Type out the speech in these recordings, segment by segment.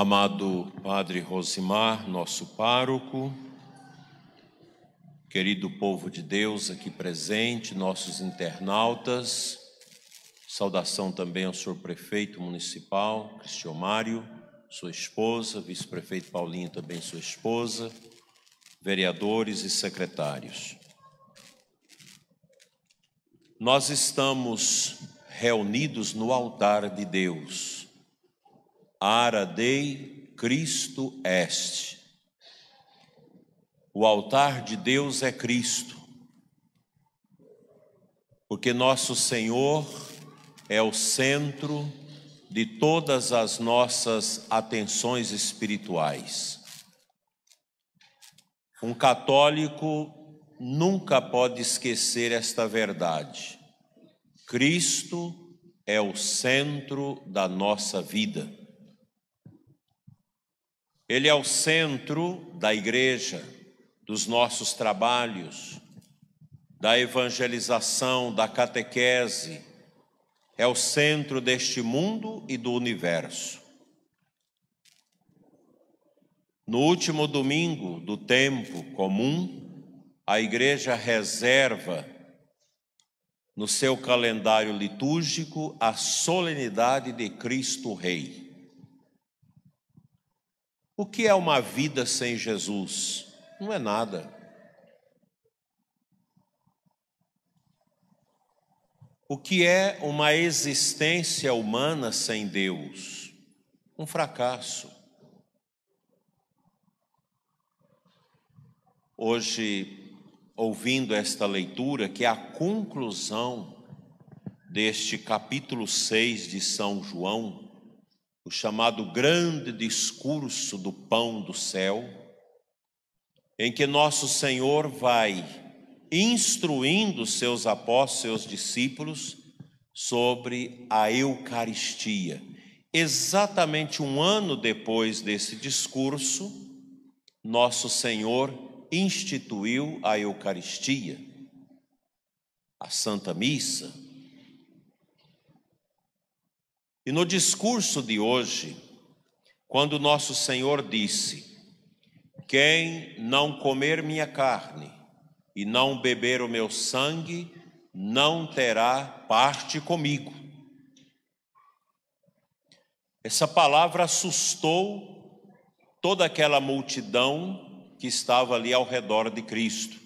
Amado Padre Rosimar, nosso pároco, querido povo de Deus aqui presente, nossos internautas, saudação também ao senhor prefeito municipal, Cristian Mário, sua esposa, vice-prefeito Paulinho também sua esposa, vereadores e secretários. Nós estamos reunidos no altar de Deus Ara Dei Cristo Este. O altar de Deus é Cristo, porque nosso Senhor é o centro de todas as nossas atenções espirituais. Um católico nunca pode esquecer esta verdade. Cristo é o centro da nossa vida. Ele é o centro da igreja, dos nossos trabalhos, da evangelização, da catequese, é o centro deste mundo e do universo. No último domingo do tempo comum, a igreja reserva no seu calendário litúrgico a solenidade de Cristo Rei. O que é uma vida sem Jesus? Não é nada. O que é uma existência humana sem Deus? Um fracasso. Hoje, ouvindo esta leitura, que é a conclusão deste capítulo 6 de São João, o chamado grande discurso do pão do céu, em que nosso Senhor vai instruindo seus apóstolos, seus discípulos, sobre a Eucaristia. Exatamente um ano depois desse discurso, nosso Senhor instituiu a Eucaristia, a Santa Missa e no discurso de hoje, quando nosso Senhor disse: Quem não comer minha carne e não beber o meu sangue, não terá parte comigo. Essa palavra assustou toda aquela multidão que estava ali ao redor de Cristo.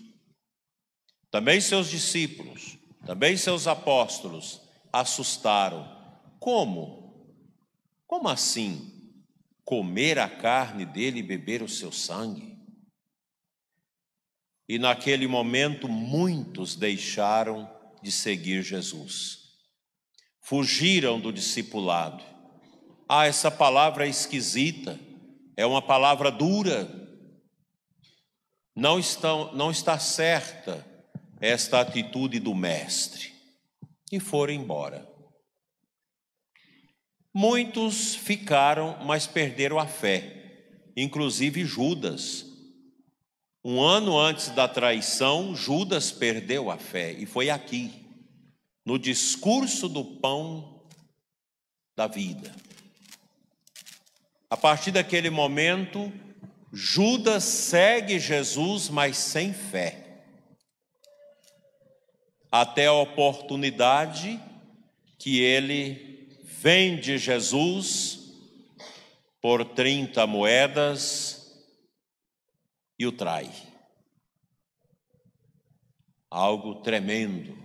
Também seus discípulos, também seus apóstolos assustaram como? Como assim? Comer a carne dele e beber o seu sangue? E naquele momento muitos deixaram de seguir Jesus, fugiram do discipulado. Ah, essa palavra é esquisita, é uma palavra dura. Não, não está certa esta atitude do Mestre. E foram embora. Muitos ficaram, mas perderam a fé, inclusive Judas. Um ano antes da traição, Judas perdeu a fé, e foi aqui, no discurso do pão da vida. A partir daquele momento, Judas segue Jesus, mas sem fé. Até a oportunidade que ele vende Jesus por 30 moedas e o trai. Algo tremendo.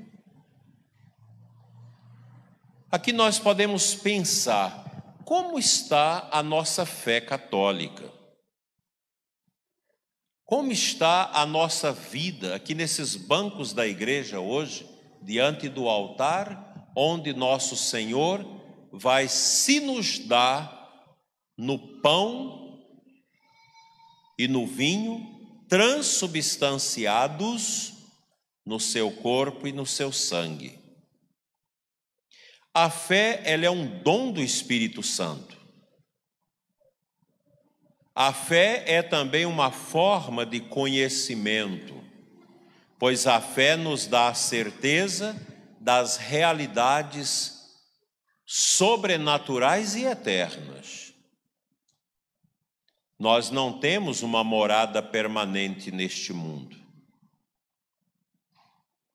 Aqui nós podemos pensar como está a nossa fé católica. Como está a nossa vida aqui nesses bancos da igreja hoje, diante do altar, onde nosso Senhor vai se nos dar no pão e no vinho transubstanciados no seu corpo e no seu sangue. A fé, ela é um dom do Espírito Santo. A fé é também uma forma de conhecimento, pois a fé nos dá a certeza das realidades sobrenaturais e eternas. Nós não temos uma morada permanente neste mundo.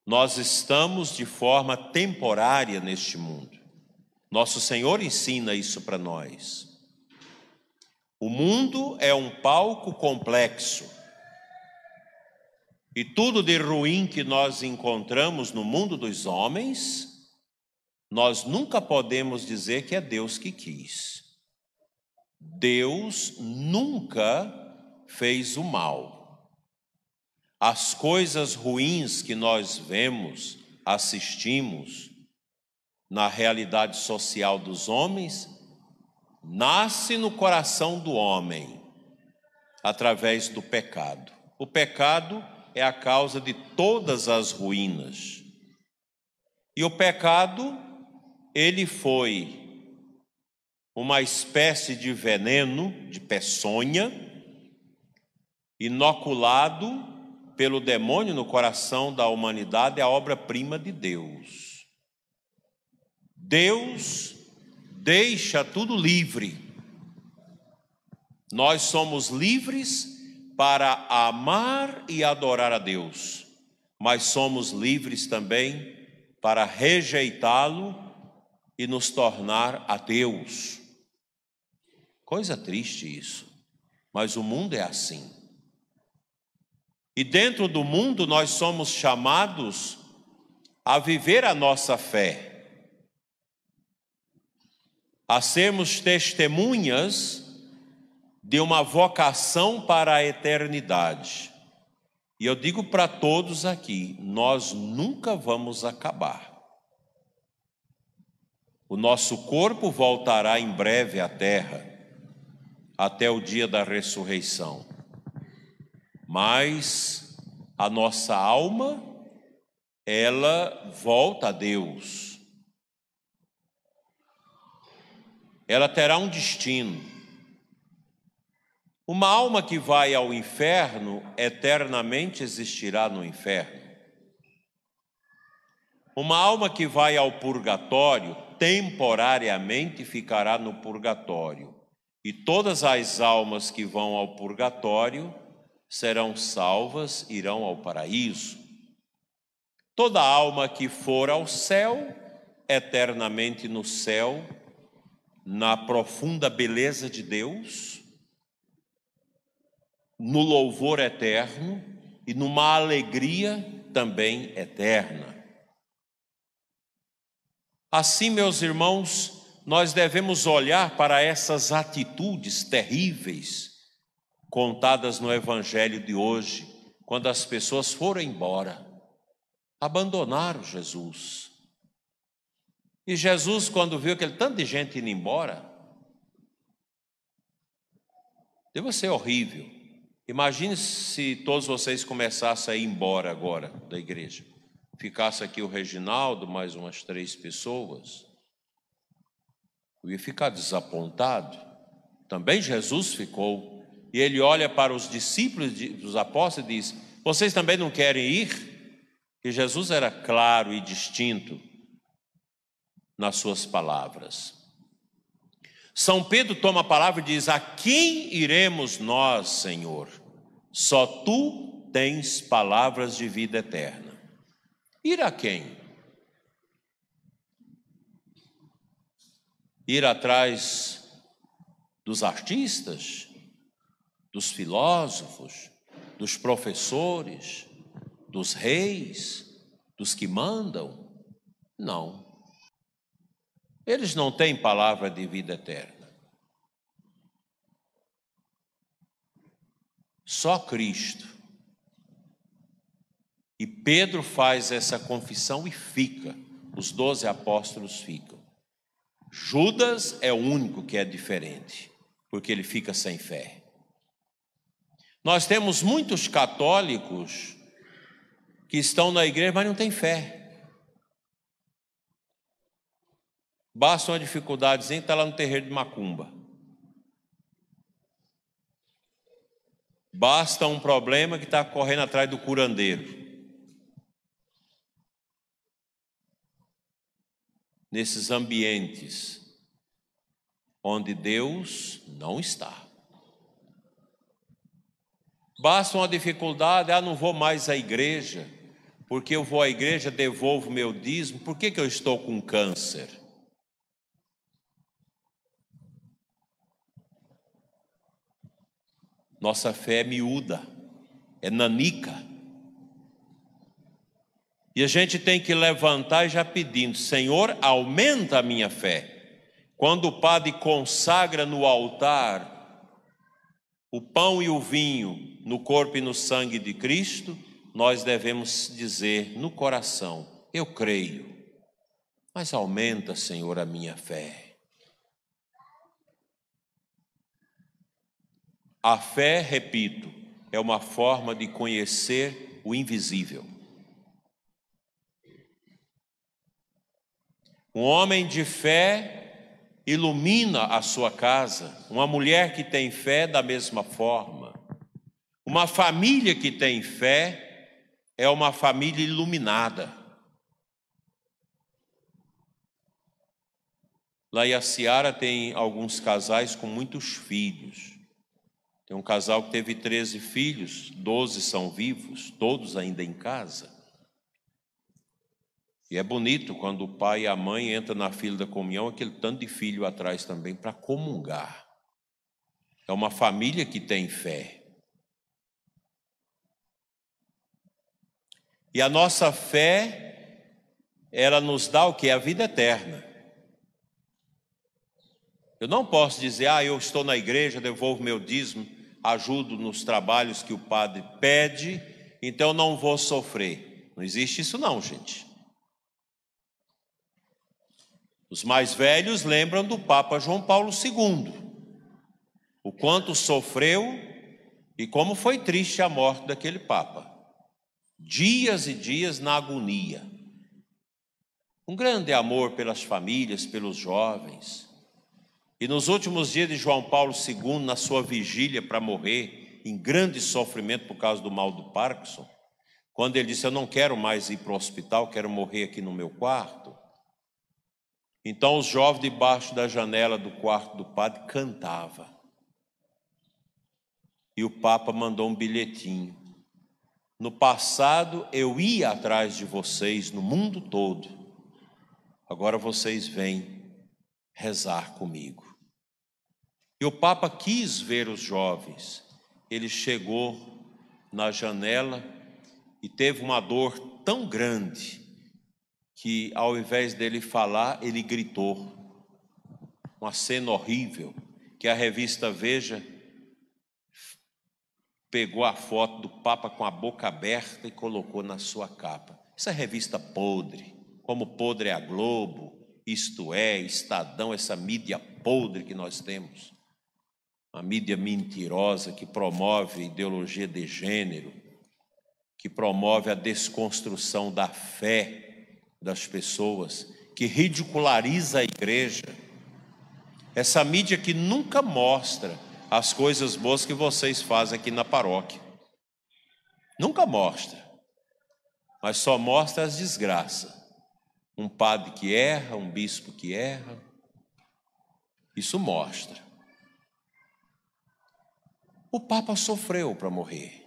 Nós estamos de forma temporária neste mundo. Nosso Senhor ensina isso para nós. O mundo é um palco complexo. E tudo de ruim que nós encontramos no mundo dos homens nós nunca podemos dizer que é Deus que quis. Deus nunca fez o mal. As coisas ruins que nós vemos, assistimos na realidade social dos homens, nasce no coração do homem através do pecado. O pecado é a causa de todas as ruínas. E o pecado ele foi uma espécie de veneno, de peçonha, inoculado pelo demônio no coração da humanidade, a obra-prima de Deus. Deus deixa tudo livre. Nós somos livres para amar e adorar a Deus, mas somos livres também para rejeitá-lo e nos tornar ateus. Coisa triste isso, mas o mundo é assim. E dentro do mundo nós somos chamados a viver a nossa fé, a sermos testemunhas de uma vocação para a eternidade. E eu digo para todos aqui: nós nunca vamos acabar. O nosso corpo voltará em breve à terra, até o dia da ressurreição. Mas a nossa alma, ela volta a Deus. Ela terá um destino. Uma alma que vai ao inferno eternamente existirá no inferno. Uma alma que vai ao purgatório temporariamente ficará no purgatório, e todas as almas que vão ao purgatório serão salvas, irão ao paraíso. Toda alma que for ao céu, eternamente no céu, na profunda beleza de Deus, no louvor eterno e numa alegria também eterna. Assim, meus irmãos, nós devemos olhar para essas atitudes terríveis contadas no Evangelho de hoje, quando as pessoas foram embora, abandonaram Jesus. E Jesus, quando viu aquele tanto de gente indo embora, deve ser horrível. Imagine se todos vocês começassem a ir embora agora da igreja ficasse aqui o Reginaldo, mais umas três pessoas, eu ia ficar desapontado. Também Jesus ficou. E ele olha para os discípulos dos apóstolos e diz: Vocês também não querem ir? que Jesus era claro e distinto nas suas palavras. São Pedro toma a palavra e diz: A quem iremos nós, Senhor? Só tu tens palavras de vida eterna. Ir a quem? Ir atrás dos artistas, dos filósofos, dos professores, dos reis, dos que mandam? Não. Eles não têm palavra de vida eterna. Só Cristo e Pedro faz essa confissão e fica. Os doze apóstolos ficam. Judas é o único que é diferente, porque ele fica sem fé. Nós temos muitos católicos que estão na igreja, mas não têm fé. Basta uma dificuldadezinha, está lá no terreiro de Macumba. Basta um problema que está correndo atrás do curandeiro. nesses ambientes onde Deus não está. Basta uma dificuldade, ah, não vou mais à igreja, porque eu vou à igreja, devolvo meu dízimo, por que, que eu estou com câncer? Nossa fé é miúda, é nanica. E a gente tem que levantar já pedindo: Senhor, aumenta a minha fé. Quando o padre consagra no altar o pão e o vinho no corpo e no sangue de Cristo, nós devemos dizer no coração: Eu creio, mas aumenta, Senhor, a minha fé. A fé, repito, é uma forma de conhecer o invisível. Um homem de fé ilumina a sua casa, uma mulher que tem fé, da mesma forma. Uma família que tem fé é uma família iluminada. Lá em tem alguns casais com muitos filhos. Tem um casal que teve 13 filhos, 12 são vivos, todos ainda em casa. E é bonito quando o pai e a mãe entram na fila da comunhão, aquele tanto de filho atrás também para comungar. É uma família que tem fé. E a nossa fé, ela nos dá o que? A vida eterna. Eu não posso dizer, ah, eu estou na igreja, devolvo meu dízimo, ajudo nos trabalhos que o padre pede, então não vou sofrer. Não existe isso, não, gente. Os mais velhos lembram do Papa João Paulo II, o quanto sofreu e como foi triste a morte daquele Papa. Dias e dias na agonia. Um grande amor pelas famílias, pelos jovens. E nos últimos dias de João Paulo II, na sua vigília para morrer, em grande sofrimento por causa do mal do Parkinson, quando ele disse: Eu não quero mais ir para o hospital, quero morrer aqui no meu quarto. Então os jovens debaixo da janela do quarto do padre cantava. E o Papa mandou um bilhetinho. No passado eu ia atrás de vocês no mundo todo. Agora vocês vêm rezar comigo. E o Papa quis ver os jovens. Ele chegou na janela e teve uma dor tão grande que ao invés dele falar, ele gritou. Uma cena horrível que a revista Veja pegou a foto do Papa com a boca aberta e colocou na sua capa. Essa é revista podre, como podre é a Globo, isto é, Estadão, essa mídia podre que nós temos. Uma mídia mentirosa que promove ideologia de gênero, que promove a desconstrução da fé das pessoas, que ridiculariza a igreja, essa mídia que nunca mostra as coisas boas que vocês fazem aqui na paróquia. Nunca mostra, mas só mostra as desgraças. Um padre que erra, um bispo que erra. Isso mostra. O Papa sofreu para morrer.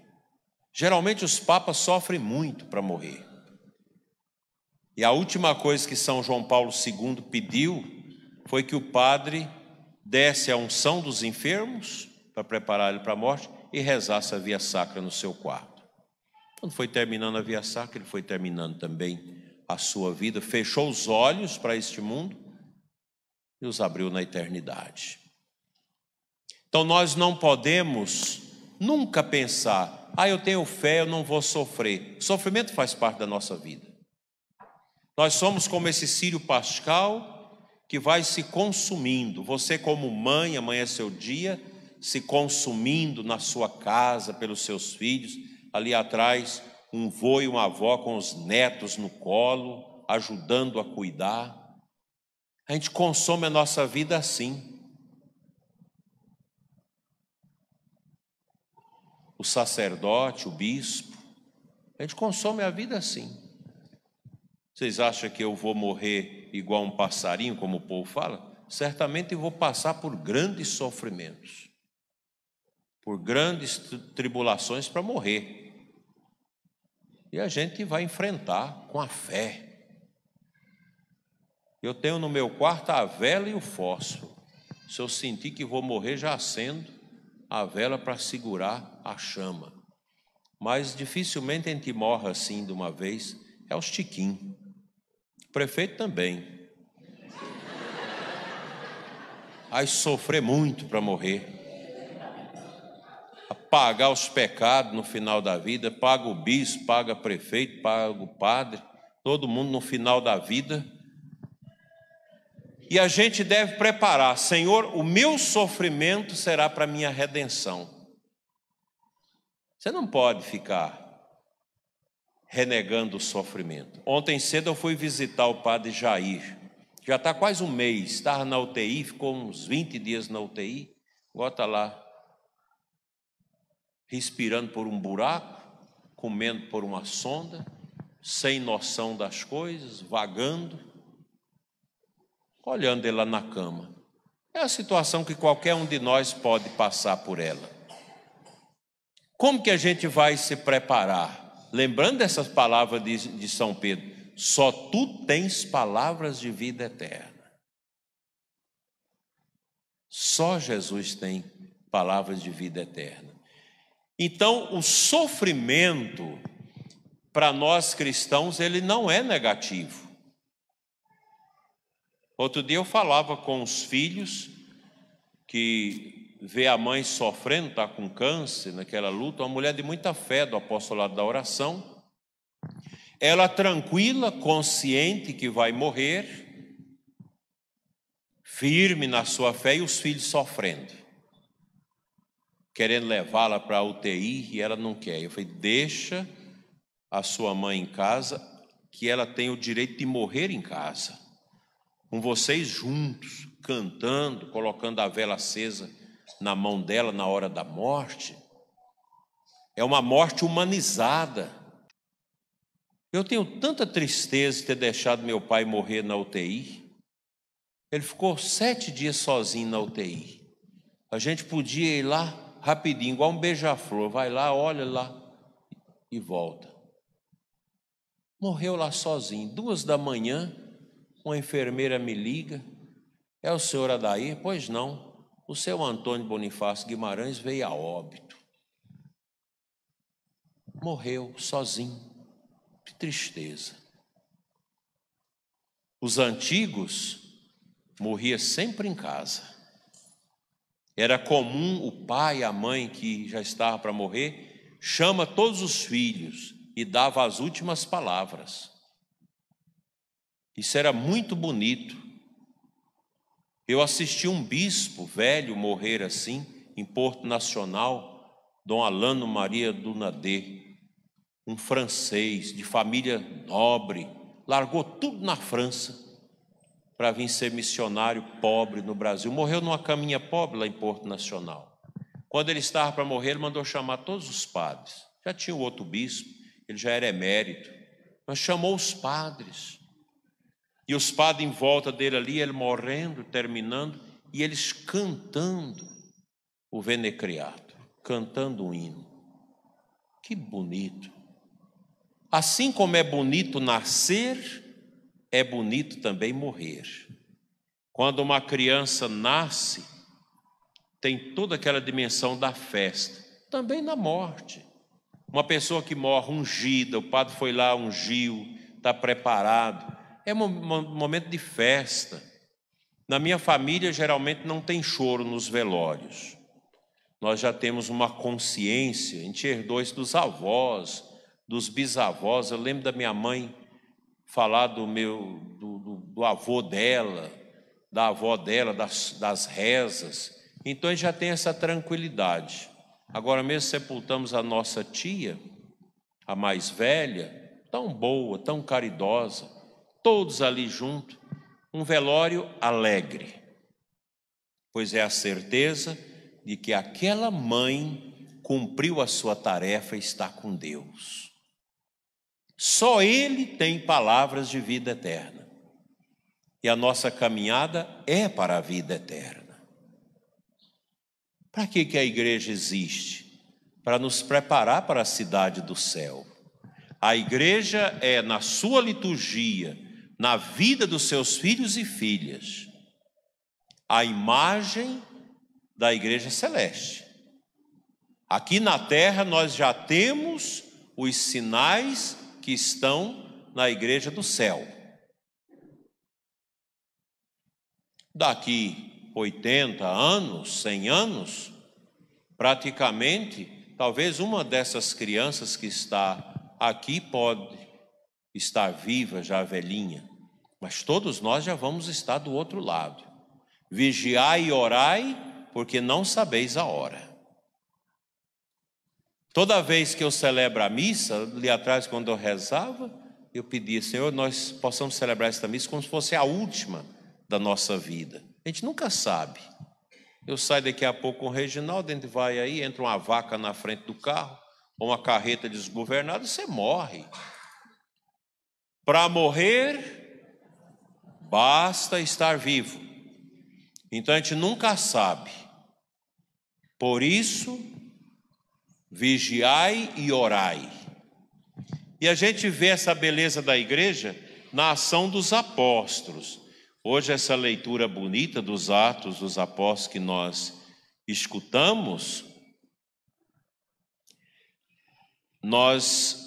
Geralmente os papas sofrem muito para morrer. E a última coisa que São João Paulo II pediu foi que o padre desse a unção dos enfermos para preparar ele para a morte e rezasse a via sacra no seu quarto. Quando foi terminando a via sacra, ele foi terminando também a sua vida, fechou os olhos para este mundo e os abriu na eternidade. Então nós não podemos nunca pensar, ah, eu tenho fé, eu não vou sofrer. Sofrimento faz parte da nossa vida. Nós somos como esse círio pascal que vai se consumindo. Você, como mãe, amanhã é seu dia, se consumindo na sua casa, pelos seus filhos. Ali atrás, um vô e uma avó com os netos no colo, ajudando a cuidar. A gente consome a nossa vida assim. O sacerdote, o bispo, a gente consome a vida assim. Vocês acham que eu vou morrer igual um passarinho, como o povo fala? Certamente vou passar por grandes sofrimentos, por grandes tribulações para morrer. E a gente vai enfrentar com a fé. Eu tenho no meu quarto a vela e o fósforo. Se eu sentir que vou morrer, já acendo a vela para segurar a chama. Mas dificilmente a gente morre assim de uma vez, é os tiquinhos prefeito também. Aí sofrer muito para morrer. Pagar os pecados no final da vida, paga o bispo, paga prefeito, paga o padre, todo mundo no final da vida. E a gente deve preparar, Senhor, o meu sofrimento será para minha redenção. Você não pode ficar renegando o sofrimento. Ontem cedo eu fui visitar o padre Jair. Já está quase um mês, estava na UTI, ficou uns 20 dias na UTI, agora está lá, respirando por um buraco, comendo por uma sonda, sem noção das coisas, vagando, olhando ele lá na cama. É a situação que qualquer um de nós pode passar por ela. Como que a gente vai se preparar? lembrando dessas palavras de, de São Pedro, só tu tens palavras de vida eterna. Só Jesus tem palavras de vida eterna. Então, o sofrimento para nós cristãos, ele não é negativo. Outro dia eu falava com os filhos que ver a mãe sofrendo, está com câncer, naquela luta, uma mulher de muita fé do apostolado da oração. Ela tranquila, consciente que vai morrer, firme na sua fé e os filhos sofrendo. Querendo levá-la para a UTI e ela não quer. Eu falei: deixa a sua mãe em casa, que ela tem o direito de morrer em casa, com vocês juntos, cantando, colocando a vela acesa na mão dela na hora da morte é uma morte humanizada. Eu tenho tanta tristeza de ter deixado meu pai morrer na UTI. Ele ficou sete dias sozinho na UTI. A gente podia ir lá rapidinho, igual um beija-flor, vai lá, olha lá e volta. Morreu lá sozinho. Duas da manhã, uma enfermeira me liga. É o senhor Adair? Pois não o seu Antônio Bonifácio Guimarães veio a óbito. Morreu sozinho, de tristeza. Os antigos morria sempre em casa. Era comum o pai, a mãe que já estava para morrer, chama todos os filhos e dava as últimas palavras. Isso era muito bonito eu assisti um bispo velho morrer assim, em Porto Nacional, Dom Alano Maria Dunadê, um francês de família nobre, largou tudo na França para vir ser missionário pobre no Brasil. Morreu numa caminha pobre lá em Porto Nacional. Quando ele estava para morrer, ele mandou chamar todos os padres. Já tinha o outro bispo, ele já era emérito, mas chamou os padres e os padres em volta dele ali, ele morrendo, terminando, e eles cantando o Venecriato, cantando um hino. Que bonito. Assim como é bonito nascer, é bonito também morrer. Quando uma criança nasce, tem toda aquela dimensão da festa, também na morte. Uma pessoa que morre ungida, o padre foi lá, ungiu, está preparado é um momento de festa. Na minha família, geralmente não tem choro nos velórios. Nós já temos uma consciência, a gente herdou isso dos avós, dos bisavós. Eu lembro da minha mãe falar do meu do, do, do avô dela, da avó dela, das, das rezas. Então a gente já tem essa tranquilidade. Agora mesmo sepultamos a nossa tia, a mais velha, tão boa, tão caridosa todos ali junto, um velório alegre, pois é a certeza de que aquela mãe cumpriu a sua tarefa e está com Deus. Só Ele tem palavras de vida eterna. E a nossa caminhada é para a vida eterna. Para que, que a igreja existe? Para nos preparar para a cidade do céu. A igreja é, na sua liturgia, na vida dos seus filhos e filhas a imagem da igreja celeste. Aqui na terra nós já temos os sinais que estão na igreja do céu. Daqui 80 anos, 100 anos, praticamente, talvez uma dessas crianças que está aqui pode está viva, já velhinha, mas todos nós já vamos estar do outro lado. Vigiai e orai, porque não sabeis a hora. Toda vez que eu celebro a missa, ali atrás, quando eu rezava, eu pedia, Senhor, nós possamos celebrar esta missa como se fosse a última da nossa vida. A gente nunca sabe. Eu saio daqui a pouco com o Reginaldo, a gente vai aí, entra uma vaca na frente do carro, ou uma carreta desgovernada, você morre. Para morrer, basta estar vivo. Então a gente nunca sabe. Por isso, vigiai e orai. E a gente vê essa beleza da igreja na ação dos apóstolos. Hoje, essa leitura bonita dos Atos dos Apóstolos que nós escutamos, nós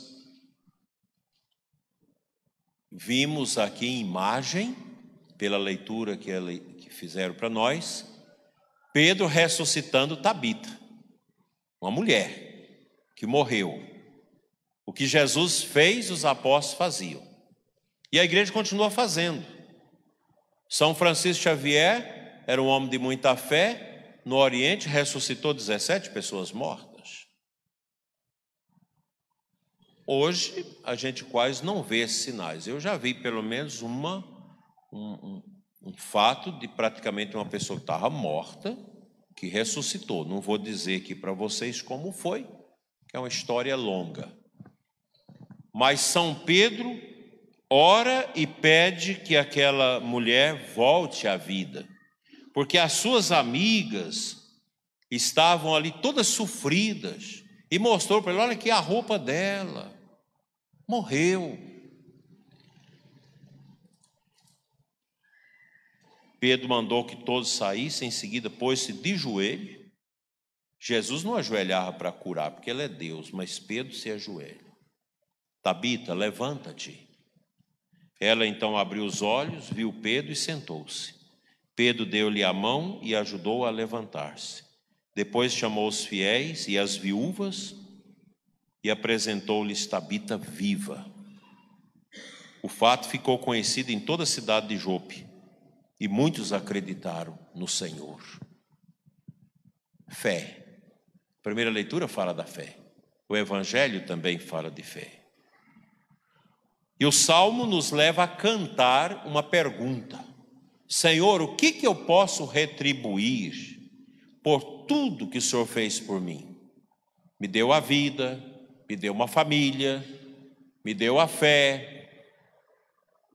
Vimos aqui em imagem, pela leitura que, ela, que fizeram para nós, Pedro ressuscitando Tabita, uma mulher que morreu. O que Jesus fez, os apóstolos faziam. E a igreja continua fazendo. São Francisco Xavier era um homem de muita fé, no Oriente ressuscitou 17 pessoas mortas. Hoje a gente quase não vê esses sinais. Eu já vi pelo menos uma, um, um, um fato de praticamente uma pessoa que estava morta que ressuscitou. Não vou dizer aqui para vocês como foi, que é uma história longa. Mas São Pedro ora e pede que aquela mulher volte à vida, porque as suas amigas estavam ali todas sofridas e mostrou para ele: olha aqui a roupa dela, morreu. Pedro mandou que todos saíssem, em seguida pôs-se de joelho. Jesus não ajoelhava para curar, porque ele é Deus, mas Pedro se ajoelha. Tabita, levanta-te. Ela então abriu os olhos, viu Pedro e sentou-se. Pedro deu-lhe a mão e ajudou a levantar-se. Depois chamou os fiéis e as viúvas e apresentou-lhes Tabita viva. O fato ficou conhecido em toda a cidade de Jope e muitos acreditaram no Senhor. Fé. A primeira leitura fala da fé. O Evangelho também fala de fé. E o salmo nos leva a cantar uma pergunta: Senhor, o que, que eu posso retribuir por tudo que o Senhor fez por mim? Me deu a vida, me deu uma família, me deu a fé.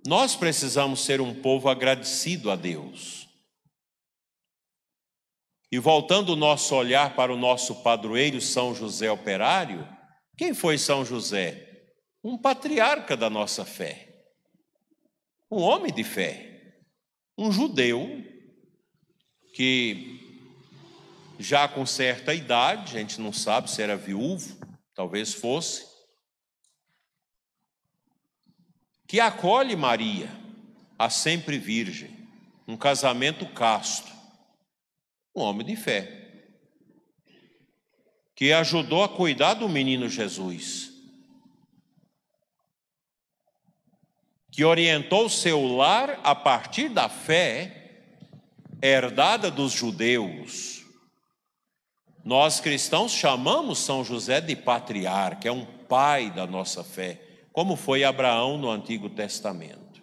Nós precisamos ser um povo agradecido a Deus. E voltando o nosso olhar para o nosso padroeiro São José Operário, quem foi São José? Um patriarca da nossa fé, um homem de fé, um judeu que já com certa idade, a gente não sabe se era viúvo, talvez fosse, que acolhe Maria, a sempre virgem, um casamento casto, um homem de fé, que ajudou a cuidar do menino Jesus, que orientou seu lar a partir da fé herdada dos judeus nós cristãos chamamos São José de patriarca, é um pai da nossa fé, como foi Abraão no Antigo Testamento.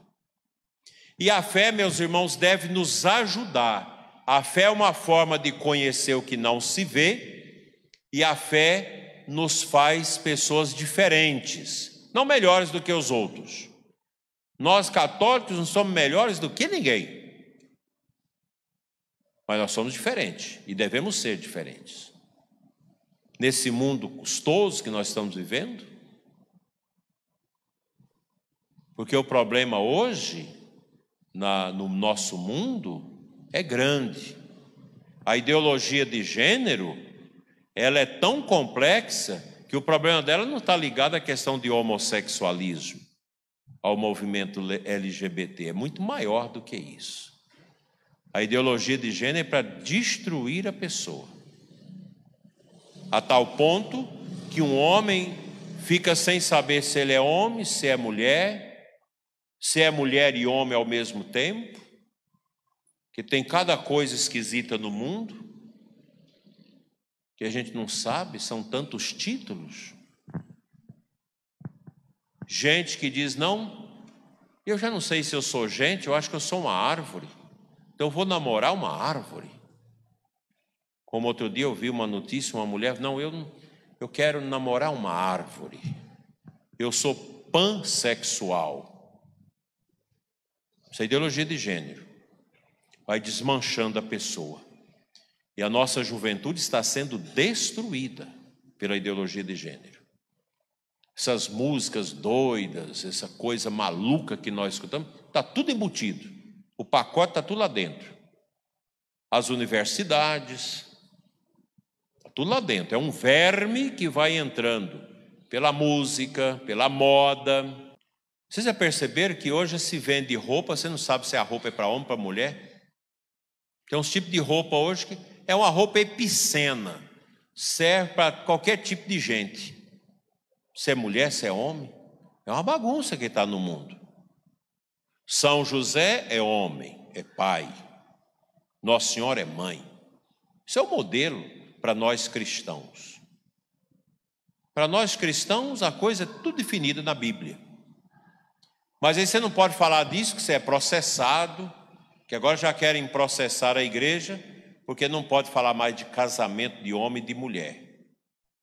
E a fé, meus irmãos, deve nos ajudar. A fé é uma forma de conhecer o que não se vê, e a fé nos faz pessoas diferentes, não melhores do que os outros. Nós católicos não somos melhores do que ninguém. Mas nós somos diferentes e devemos ser diferentes nesse mundo custoso que nós estamos vivendo? Porque o problema hoje, na, no nosso mundo, é grande. A ideologia de gênero, ela é tão complexa que o problema dela não está ligado à questão de homossexualismo, ao movimento LGBT, é muito maior do que isso. A ideologia de gênero é para destruir a pessoa a tal ponto que um homem fica sem saber se ele é homem, se é mulher, se é mulher e homem ao mesmo tempo, que tem cada coisa esquisita no mundo, que a gente não sabe, são tantos títulos. Gente que diz: não, eu já não sei se eu sou gente, eu acho que eu sou uma árvore, então eu vou namorar uma árvore. Como outro dia eu vi uma notícia, uma mulher, não, eu, eu quero namorar uma árvore. Eu sou pansexual. Isso é ideologia de gênero. Vai desmanchando a pessoa. E a nossa juventude está sendo destruída pela ideologia de gênero. Essas músicas doidas, essa coisa maluca que nós escutamos, está tudo embutido. O pacote está tudo lá dentro. As universidades, tudo lá dentro. É um verme que vai entrando pela música, pela moda. Vocês já perceberam que hoje se vende roupa, você não sabe se a roupa é para homem, ou para mulher? Tem uns tipos de roupa hoje que é uma roupa epicena, serve para qualquer tipo de gente. Se é mulher, se é homem, é uma bagunça que está no mundo. São José é homem, é pai. Nossa Senhora é mãe. Isso é o modelo para nós cristãos? Para nós cristãos, a coisa é tudo definida na Bíblia. Mas aí você não pode falar disso, que você é processado, que agora já querem processar a igreja, porque não pode falar mais de casamento de homem e de mulher.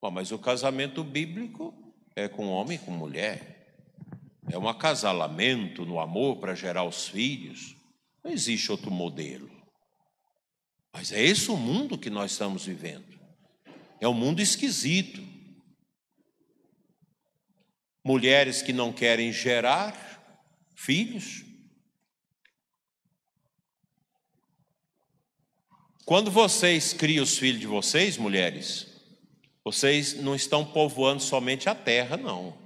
Bom, mas o casamento bíblico é com homem e com mulher. É um acasalamento no amor para gerar os filhos. Não existe outro modelo. Mas é esse o mundo que nós estamos vivendo. É um mundo esquisito. Mulheres que não querem gerar filhos. Quando vocês criam os filhos de vocês, mulheres, vocês não estão povoando somente a terra, não.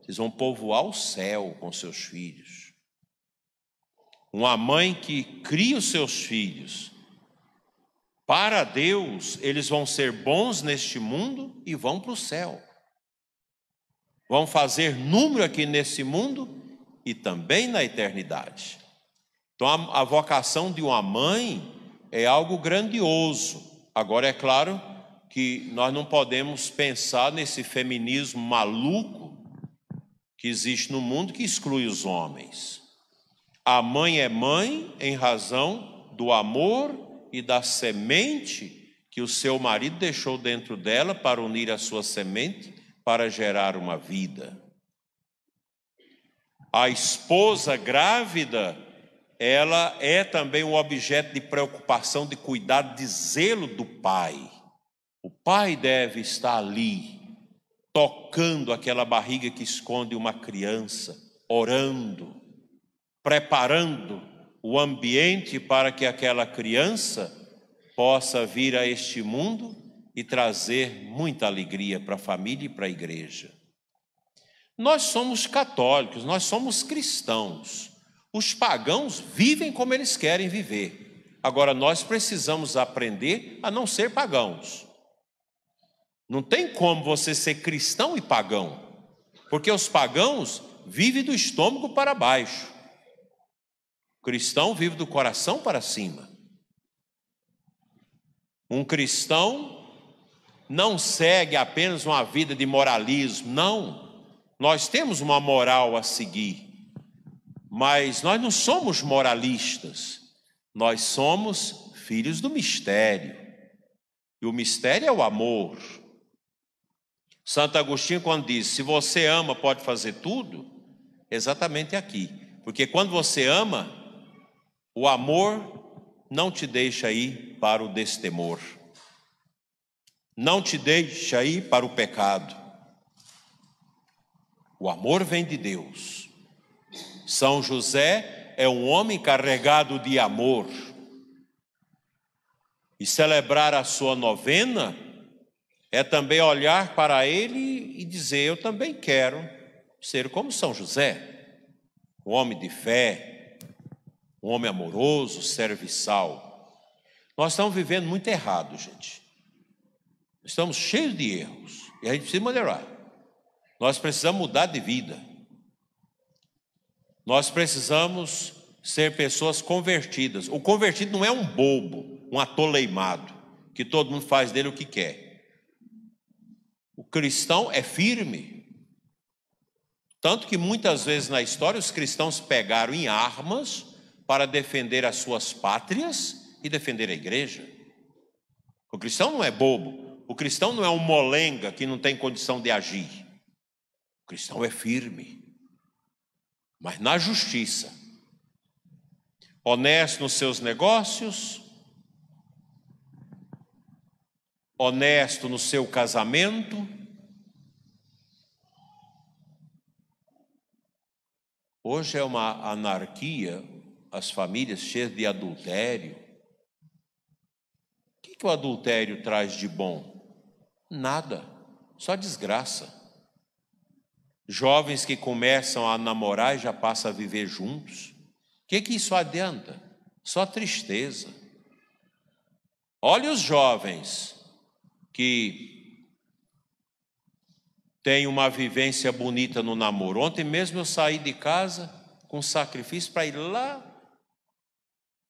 Vocês vão povoar o céu com seus filhos. Uma mãe que cria os seus filhos para Deus, eles vão ser bons neste mundo e vão para o céu. Vão fazer número aqui nesse mundo e também na eternidade. Então, a, a vocação de uma mãe é algo grandioso. Agora, é claro que nós não podemos pensar nesse feminismo maluco que existe no mundo que exclui os homens. A mãe é mãe em razão do amor e da semente que o seu marido deixou dentro dela para unir a sua semente para gerar uma vida. A esposa grávida, ela é também um objeto de preocupação, de cuidado, de zelo do pai. O pai deve estar ali, tocando aquela barriga que esconde uma criança, orando, preparando o ambiente para que aquela criança possa vir a este mundo e trazer muita alegria para a família e para a igreja. Nós somos católicos, nós somos cristãos. Os pagãos vivem como eles querem viver. Agora nós precisamos aprender a não ser pagãos. Não tem como você ser cristão e pagão, porque os pagãos vivem do estômago para baixo cristão vive do coração para cima. Um cristão não segue apenas uma vida de moralismo, não. Nós temos uma moral a seguir, mas nós não somos moralistas, nós somos filhos do mistério. E o mistério é o amor. Santo Agostinho, quando diz: se você ama, pode fazer tudo, exatamente aqui. Porque quando você ama, o amor não te deixa ir para o destemor, não te deixa ir para o pecado. O amor vem de Deus. São José é um homem carregado de amor. E celebrar a sua novena é também olhar para ele e dizer: Eu também quero ser como São José, um homem de fé, um homem amoroso, serviçal. Nós estamos vivendo muito errado, gente. Estamos cheios de erros e a gente precisa melhorar. Nós precisamos mudar de vida. Nós precisamos ser pessoas convertidas. O convertido não é um bobo, um atoleimado, que todo mundo faz dele o que quer. O cristão é firme. Tanto que muitas vezes na história os cristãos pegaram em armas para defender as suas pátrias e defender a igreja. O cristão não é bobo, o cristão não é um molenga que não tem condição de agir. O cristão é firme, mas na justiça, honesto nos seus negócios, honesto no seu casamento. Hoje é uma anarquia, as famílias cheias de adultério. O que, que o adultério traz de bom? Nada, só desgraça. Jovens que começam a namorar e já passam a viver juntos. O que, que isso adianta? Só tristeza. Olha os jovens que têm uma vivência bonita no namoro. Ontem mesmo eu saí de casa com sacrifício para ir lá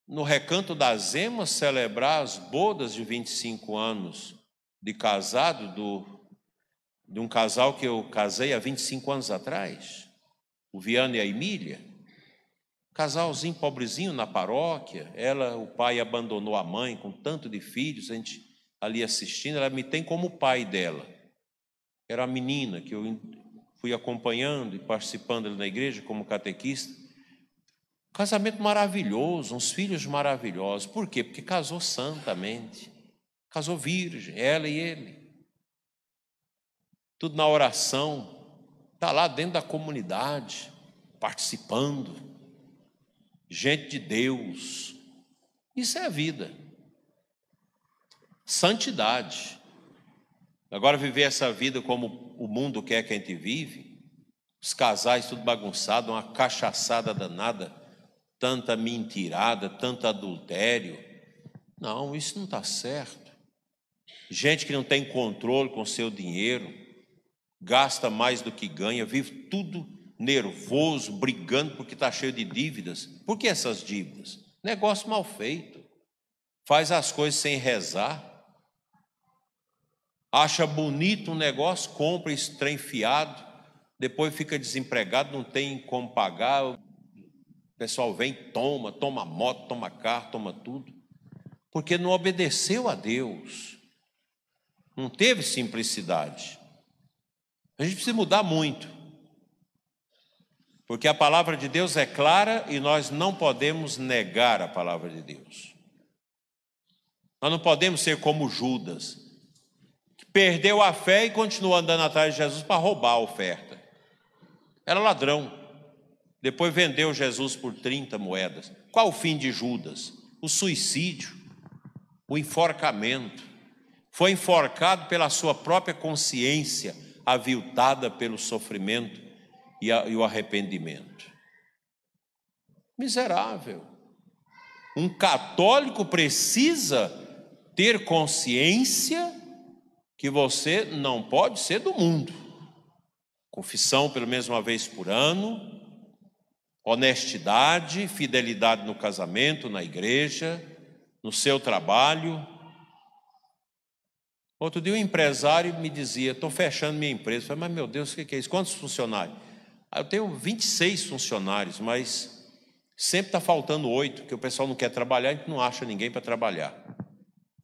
no recanto das emas celebrar as bodas de 25 anos de casado do, de um casal que eu casei há 25 anos atrás, o Viana e a Emília. Casalzinho pobrezinho na paróquia, ela, o pai abandonou a mãe com tanto de filhos, a gente ali assistindo, ela me tem como pai dela. Era a menina que eu fui acompanhando e participando ali na igreja como catequista. Casamento maravilhoso, uns filhos maravilhosos. Por quê? Porque casou santamente. Casou virgem, ela e ele. Tudo na oração. Está lá dentro da comunidade, participando. Gente de Deus. Isso é a vida. Santidade. Agora, viver essa vida como o mundo quer que a gente vive, os casais tudo bagunçado, uma cachaçada danada tanta mentirada, tanto adultério. Não, isso não está certo. Gente que não tem controle com seu dinheiro, gasta mais do que ganha, vive tudo nervoso, brigando porque está cheio de dívidas. Por que essas dívidas? Negócio mal feito. Faz as coisas sem rezar. Acha bonito um negócio, compra estranfiado, depois fica desempregado, não tem como pagar, o pessoal vem, toma, toma moto, toma carro, toma tudo, porque não obedeceu a Deus, não teve simplicidade. A gente precisa mudar muito, porque a palavra de Deus é clara e nós não podemos negar a palavra de Deus. Nós não podemos ser como Judas, que perdeu a fé e continuou andando atrás de Jesus para roubar a oferta. Era ladrão. Depois vendeu Jesus por 30 moedas. Qual o fim de Judas? O suicídio, o enforcamento. Foi enforcado pela sua própria consciência, aviltada pelo sofrimento e, a, e o arrependimento. Miserável. Um católico precisa ter consciência que você não pode ser do mundo. Confissão pelo menos uma vez por ano, honestidade, fidelidade no casamento, na igreja, no seu trabalho. Outro dia um empresário me dizia: estou fechando minha empresa. Eu falei, mas meu Deus, o que é isso? Quantos funcionários? Ah, eu tenho 26 funcionários, mas sempre está faltando oito, porque o pessoal não quer trabalhar, a gente não acha ninguém para trabalhar.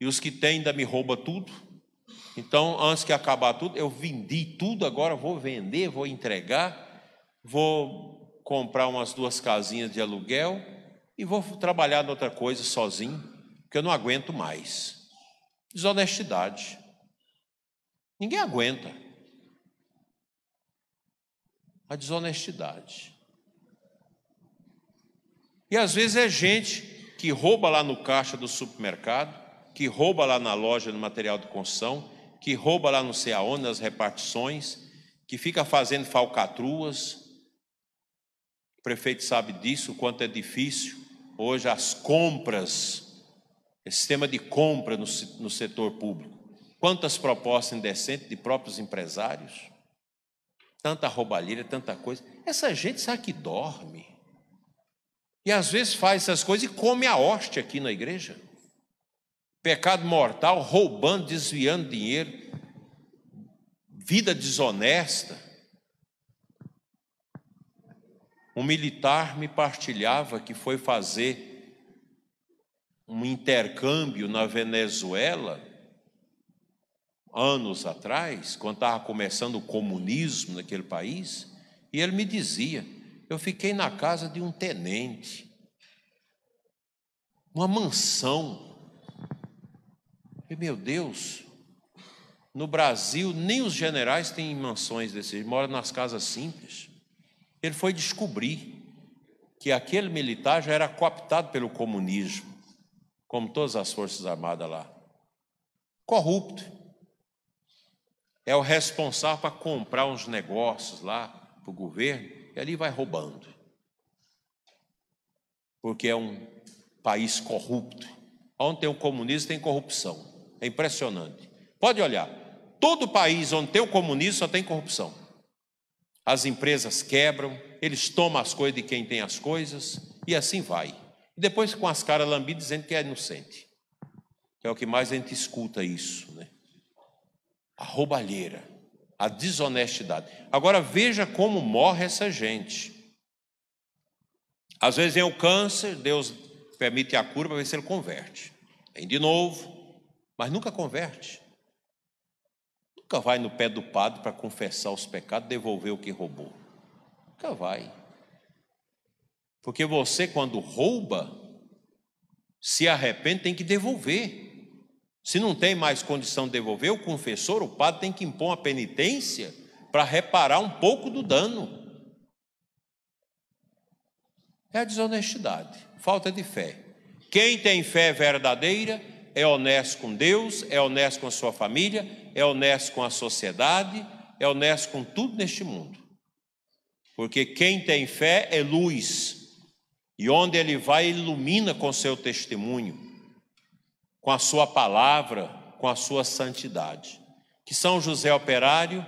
E os que têm, ainda me rouba tudo. Então, antes que acabar tudo, eu vendi tudo, agora vou vender, vou entregar, vou comprar umas duas casinhas de aluguel e vou trabalhar noutra coisa sozinho, porque eu não aguento mais. Desonestidade. Ninguém aguenta. A desonestidade. E às vezes é gente que rouba lá no caixa do supermercado, que rouba lá na loja no material de construção, que rouba lá não sei aonde, nas repartições, que fica fazendo falcatruas, o prefeito sabe disso, o quanto é difícil. Hoje as compras, esse sistema de compra no, no setor público. Quantas propostas indecentes de próprios empresários. Tanta roubalheira, tanta coisa. Essa gente sabe que dorme. E às vezes faz essas coisas e come a hoste aqui na igreja. Pecado mortal, roubando, desviando dinheiro, vida desonesta. Um militar me partilhava que foi fazer um intercâmbio na Venezuela, anos atrás, quando estava começando o comunismo naquele país, e ele me dizia: eu fiquei na casa de um tenente, uma mansão. E meu Deus, no Brasil nem os generais têm mansões desses, moram nas casas simples. Ele foi descobrir que aquele militar já era cooptado pelo comunismo, como todas as forças armadas lá. Corrupto. É o responsável para comprar uns negócios lá para o governo e ali vai roubando. Porque é um país corrupto. Onde tem o comunismo tem corrupção. É impressionante. Pode olhar. Todo país onde tem o comunismo só tem corrupção as empresas quebram, eles tomam as coisas de quem tem as coisas e assim vai. E depois com as caras lambidas dizendo que é inocente. Que é o que mais a gente escuta isso, né? A roubalheira, a desonestidade. Agora veja como morre essa gente. Às vezes vem o câncer, Deus permite a cura para ver se ele converte. Vem de novo, mas nunca converte. Nunca vai no pé do padre para confessar os pecados, devolver o que roubou. Nunca vai. Porque você, quando rouba, se arrepende, tem que devolver. Se não tem mais condição de devolver, o confessor, o padre, tem que impor uma penitência para reparar um pouco do dano. É a desonestidade, falta de fé. Quem tem fé verdadeira é honesto com Deus, é honesto com a sua família, é honesto com a sociedade, é honesto com tudo neste mundo. Porque quem tem fé é luz, e onde ele vai, ilumina com seu testemunho, com a sua palavra, com a sua santidade. Que São José Operário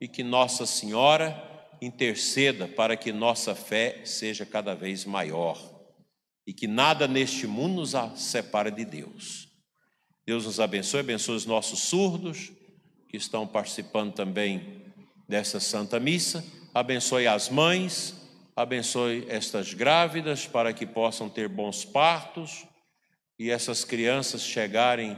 e que Nossa Senhora interceda para que nossa fé seja cada vez maior e que nada neste mundo nos separe de Deus Deus nos abençoe, abençoe os nossos surdos que estão participando também dessa Santa Missa, abençoe as mães, abençoe estas grávidas para que possam ter bons partos e essas crianças chegarem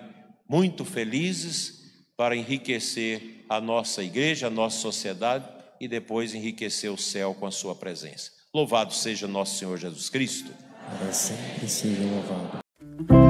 muito felizes para enriquecer a nossa igreja, a nossa sociedade e depois enriquecer o céu com a sua presença. Louvado seja nosso Senhor Jesus Cristo. Para sempre seja louvado.